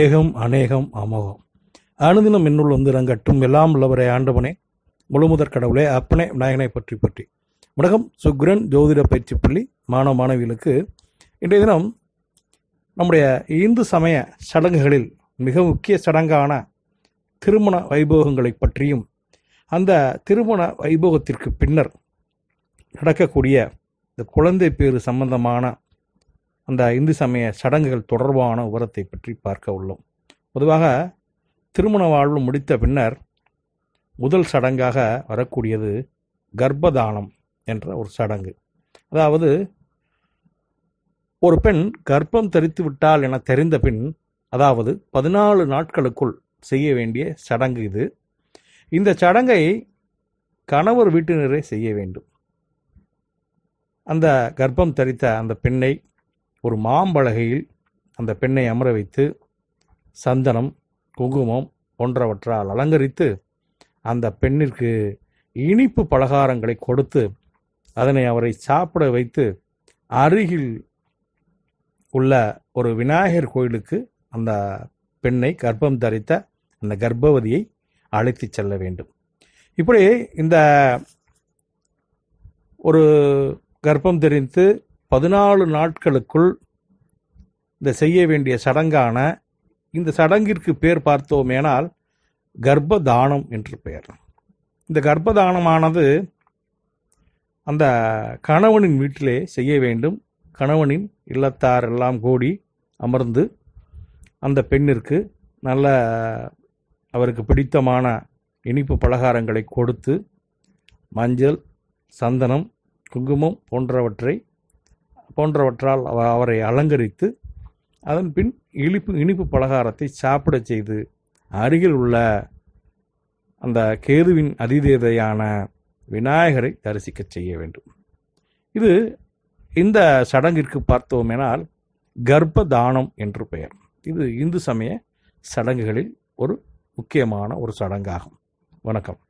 ஏகம் அநேகம் அமோகம் அனுதினம் என்னுள் வந்து ரங்கட்டும் எல்லாம் உள்ளவரை ஆண்டவனே முழுமுதற் கடவுளே அப்பனே விநாயகனை பற்றி பற்றி வணக்கம் சுக்ரன் ஜோதிட பயிற்சி பள்ளி மாணவ மாணவிகளுக்கு இன்றைய தினம் நம்முடைய இந்து சமய சடங்குகளில் மிக முக்கிய சடங்கான திருமண வைபோகங்களை பற்றியும் அந்த திருமண வைபோகத்திற்கு பின்னர் நடக்கக்கூடிய இந்த குழந்தை பேறு சம்பந்தமான அந்த இந்து சமய சடங்குகள் தொடர்பான விவரத்தை பற்றி பார்க்க உள்ளோம் பொதுவாக திருமண வாழ்வு முடித்த பின்னர் முதல் சடங்காக வரக்கூடியது கர்ப்பதானம் என்ற ஒரு சடங்கு அதாவது ஒரு பெண் கர்ப்பம் தரித்து விட்டால் என தெரிந்த பின் அதாவது பதினாலு நாட்களுக்குள் செய்ய வேண்டிய சடங்கு இது இந்த சடங்கை கணவர் வீட்டினரே செய்ய வேண்டும் அந்த கர்ப்பம் தரித்த அந்த பெண்ணை ஒரு மாம்பலகையில் அந்த பெண்ணை அமர வைத்து சந்தனம் குங்குமம் போன்றவற்றால் அலங்கரித்து அந்த பெண்ணிற்கு இனிப்பு பலகாரங்களை கொடுத்து அதனை அவரை சாப்பிட வைத்து அருகில் உள்ள ஒரு விநாயகர் கோயிலுக்கு அந்த பெண்ணை கர்ப்பம் தரித்த அந்த கர்ப்பவதியை அழைத்து செல்ல வேண்டும் இப்படி இந்த ஒரு கர்ப்பம் தெரிந்து பதினாலு நாட்களுக்குள் இந்த செய்ய வேண்டிய சடங்கான இந்த சடங்கிற்கு பேர் பார்த்தோமேனால் கர்ப்பதானம் என்று பெயர் இந்த கர்ப்பதானமானது அந்த கணவனின் வீட்டிலே செய்ய வேண்டும் கணவனின் இல்லத்தார் எல்லாம் கூடி அமர்ந்து அந்த பெண்ணிற்கு நல்ல அவருக்கு பிடித்தமான இனிப்பு பலகாரங்களை கொடுத்து மஞ்சள் சந்தனம் குங்குமம் போன்றவற்றை போன்றவற்றால் அவரை அலங்கரித்து அதன் பின் இனிப்பு இனிப்பு பலகாரத்தை சாப்பிடச் செய்து அருகில் உள்ள அந்த கேதுவின் அதிதேதையான விநாயகரை தரிசிக்கச் செய்ய வேண்டும் இது இந்த சடங்கிற்கு பார்த்தோமெனால் கர்ப்ப தானம் என்று பெயர் இது இந்து சமய சடங்குகளில் ஒரு முக்கியமான ஒரு சடங்காகும் வணக்கம்